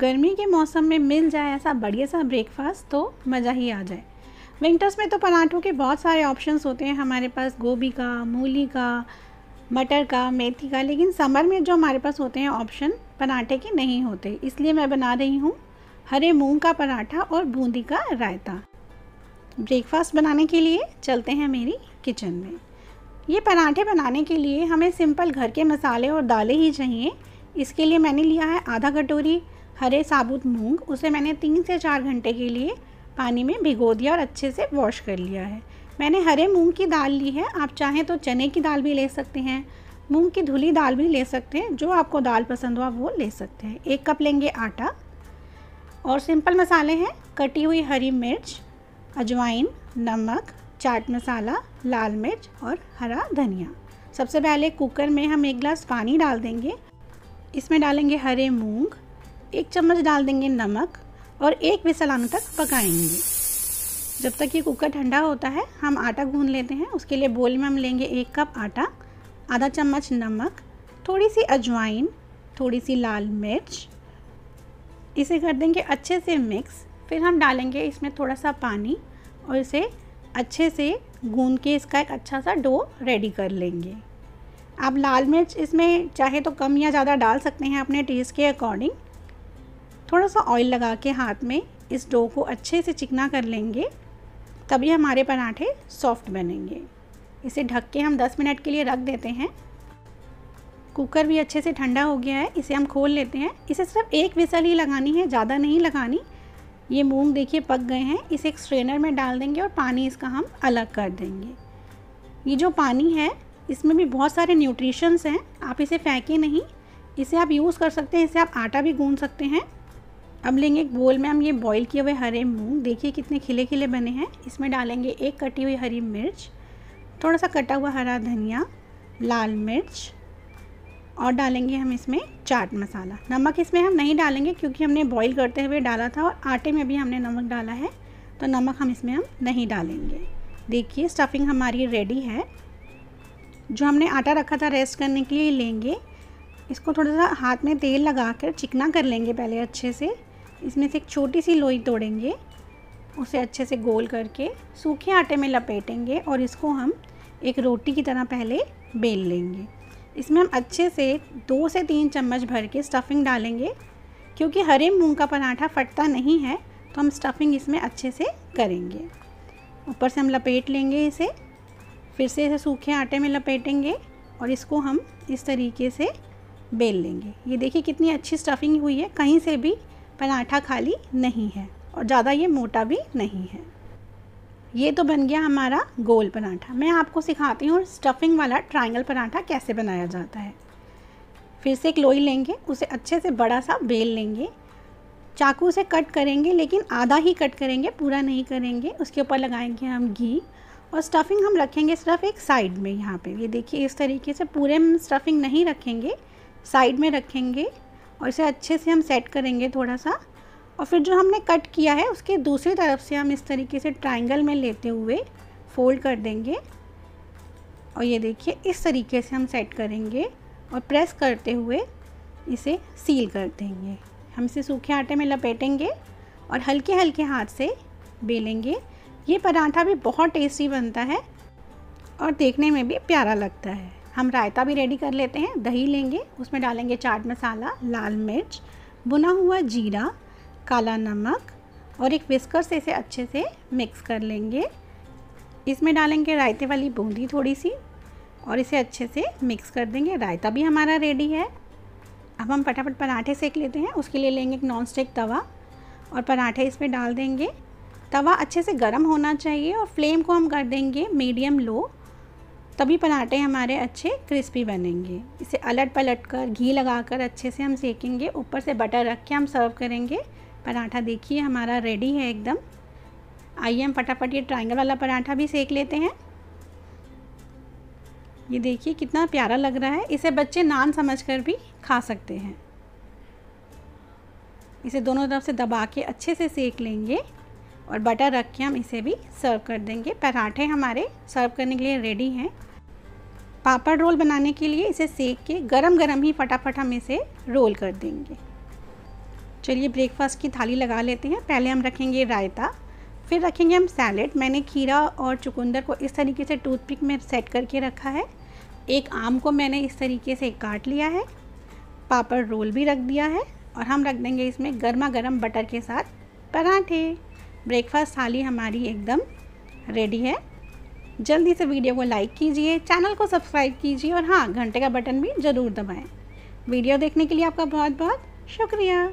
गर्मी के मौसम में मिल जाए ऐसा बढ़िया सा ब्रेकफास्ट तो मज़ा ही आ जाए विंटर्स में तो पराठों के बहुत सारे ऑप्शंस होते हैं हमारे पास गोभी का मूली का मटर का मेथी का लेकिन समर में जो हमारे पास होते हैं ऑप्शन पराठे के नहीं होते इसलिए मैं बना रही हूँ हरे मूंग का पराठा और बूंदी का रायता ब्रेकफास्ट बनाने के लिए चलते हैं मेरी किचन में ये पराठे बनाने के लिए हमें सिंपल घर के मसाले और दालें ही चाहिए इसके लिए मैंने लिया है आधा कटोरी हरे साबुत मूंग उसे मैंने तीन से चार घंटे के लिए पानी में भिगो दिया और अच्छे से वॉश कर लिया है मैंने हरे मूंग की दाल ली है आप चाहें तो चने की दाल भी ले सकते हैं मूंग की धुली दाल भी ले सकते हैं जो आपको दाल पसंद हो आप वो ले सकते हैं एक कप लेंगे आटा और सिंपल मसाले हैं कटी हुई हरी मिर्च अजवाइन नमक चाट मसाला लाल मिर्च और हरा धनिया सबसे पहले कुकर में हम एक गिलास पानी डाल देंगे इसमें डालेंगे हरे मूंग एक चम्मच डाल देंगे नमक और एक विसल तक पकाएंगे जब तक ये कुकर ठंडा होता है हम आटा गूंद लेते हैं उसके लिए बोल में हम लेंगे एक कप आटा आधा चम्मच नमक थोड़ी सी अजवाइन थोड़ी सी लाल मिर्च इसे कर देंगे अच्छे से मिक्स फिर हम डालेंगे इसमें थोड़ा सा पानी और इसे अच्छे से गूंद के इसका एक अच्छा सा डो रेडी कर लेंगे आप लाल मिर्च इसमें चाहे तो कम या ज़्यादा डाल सकते हैं अपने टेस्ट के अकॉर्डिंग थोड़ा सा ऑयल लगा के हाथ में इस डो को अच्छे से चिकना कर लेंगे तभी हमारे पराठे सॉफ्ट बनेंगे इसे ढक के हम 10 मिनट के लिए रख देते हैं कुकर भी अच्छे से ठंडा हो गया है इसे हम खोल लेते हैं इसे सिर्फ एक विसल ही लगानी है ज़्यादा नहीं लगानी ये मूंग देखिए पक गए हैं इसे एक स्ट्रेनर में डाल देंगे और पानी इसका हम अलग कर देंगे ये जो पानी है इसमें भी बहुत सारे न्यूट्रिशंस हैं आप इसे फेंकें नहीं इसे आप यूज़ कर सकते हैं इसे आप आटा भी गूँध सकते हैं अब लेंगे एक बोल में हम ये बॉईल किए हुए हरे मूंग देखिए कितने खिले खिले बने हैं इसमें डालेंगे एक कटी हुई हरी मिर्च थोड़ा सा कटा हुआ हरा धनिया लाल मिर्च और डालेंगे हम इसमें चाट मसाला नमक इसमें हम नहीं डालेंगे क्योंकि हमने बॉईल करते हुए डाला था और आटे में भी हमने नमक डाला है तो नमक हम इसमें हम नहीं डालेंगे देखिए स्टफिंग हमारी रेडी है जो हमने आटा रखा था रेस्ट करने के लिए लेंगे इसको थोड़ा सा हाथ में तेल लगा कर चिकना कर लेंगे पहले अच्छे से इसमें से एक छोटी सी लोई तोड़ेंगे उसे अच्छे से गोल करके सूखे आटे में लपेटेंगे और इसको हम एक रोटी की तरह पहले बेल लेंगे इसमें हम अच्छे से दो से तीन चम्मच भर के स्टफिंग डालेंगे क्योंकि हरे मूंग का पराठा फटता नहीं है तो हम स्टफिंग इसमें अच्छे से करेंगे ऊपर से हम लपेट लेंगे इसे फिर से इसे सूखे आटे में लपेटेंगे और इसको हम इस तरीके से बेल लेंगे ये देखिए कितनी अच्छी स्टफिंग हुई है कहीं से भी पराठा खाली नहीं है और ज़्यादा ये मोटा भी नहीं है ये तो बन गया हमारा गोल पराठा मैं आपको सिखाती हूँ स्टफिंग वाला ट्रायंगल पराठा कैसे बनाया जाता है फिर से एक लोई लेंगे उसे अच्छे से बड़ा सा बेल लेंगे चाकू से कट करेंगे लेकिन आधा ही कट करेंगे पूरा नहीं करेंगे उसके ऊपर लगाएंगे हम घी और स्टफिंग हम रखेंगे सिर्फ एक साइड में यहाँ पे ये देखिए इस तरीके से पूरे हम स्टफिंग नहीं रखेंगे साइड में रखेंगे और इसे अच्छे से हम सेट करेंगे थोड़ा सा और फिर जो हमने कट किया है उसके दूसरी तरफ से हम इस तरीके से ट्राइंगल में लेते हुए फोल्ड कर देंगे और ये देखिए इस तरीके से हम सेट करेंगे और प्रेस करते हुए इसे सील कर देंगे हम इसे सूखे आटे में लपेटेंगे और हल्के हल्के हाथ से बेलेंगे ये पराठा भी बहुत टेस्टी बनता है और देखने में भी प्यारा लगता है हम रायता भी रेडी कर लेते हैं दही लेंगे उसमें डालेंगे चाट मसाला लाल मिर्च बुना हुआ जीरा काला नमक और एक विस्कर से इसे अच्छे से मिक्स कर लेंगे इसमें डालेंगे रायते वाली बूंदी थोड़ी सी और इसे अच्छे से मिक्स कर देंगे रायता भी हमारा रेडी है अब हम फटाफट पराठे सेक लेते हैं उसके लिए लेंगे एक नॉन स्टिक तवा और पराठे इसमें डाल देंगे तवा अच्छे से गर्म होना चाहिए और फ्लेम को हम कर देंगे मीडियम लो तभी पराठे हमारे अच्छे क्रिस्पी बनेंगे इसे अलट पलट कर घी लगा कर अच्छे से हम सेकेंगे ऊपर से बटर रख के हम सर्व करेंगे पराठा देखिए हमारा रेडी है एकदम आइए हम फटाफट ये ट्राइंगल वाला पराठा भी सेक लेते हैं ये देखिए कितना प्यारा लग रहा है इसे बच्चे नान समझकर भी खा सकते हैं इसे दोनों तरफ से दबा के अच्छे से सेक लेंगे और बटर रख के हम इसे भी सर्व कर देंगे पराठे हमारे सर्व करने के लिए रेडी हैं पापड़ रोल बनाने के लिए इसे सेक के गरम गरम ही फटाफट हम इसे रोल कर देंगे चलिए ब्रेकफास्ट की थाली लगा लेते हैं पहले हम रखेंगे रायता फिर रखेंगे हम सैलेड मैंने खीरा और चुकंदर को इस तरीके से टूथपिक में सेट करके रखा है एक आम को मैंने इस तरीके से काट लिया है पापड़ रोल भी रख दिया है और हम रख देंगे इसमें गर्मा गर्म बटर के साथ पराठे ब्रेकफास्ट थाली हमारी एकदम रेडी है जल्दी से वीडियो को लाइक कीजिए चैनल को सब्सक्राइब कीजिए और हाँ घंटे का बटन भी ज़रूर दबाएँ वीडियो देखने के लिए आपका बहुत बहुत शुक्रिया